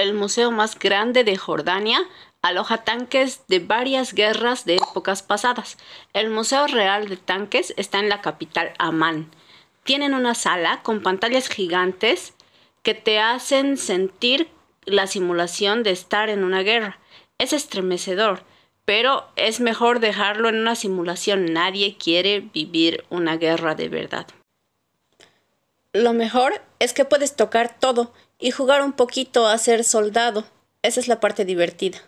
el museo más grande de Jordania, aloja tanques de varias guerras de épocas pasadas. El Museo Real de Tanques está en la capital Amán. Tienen una sala con pantallas gigantes que te hacen sentir la simulación de estar en una guerra. Es estremecedor, pero es mejor dejarlo en una simulación. Nadie quiere vivir una guerra de verdad. Lo mejor es que puedes tocar todo y jugar un poquito a ser soldado. Esa es la parte divertida.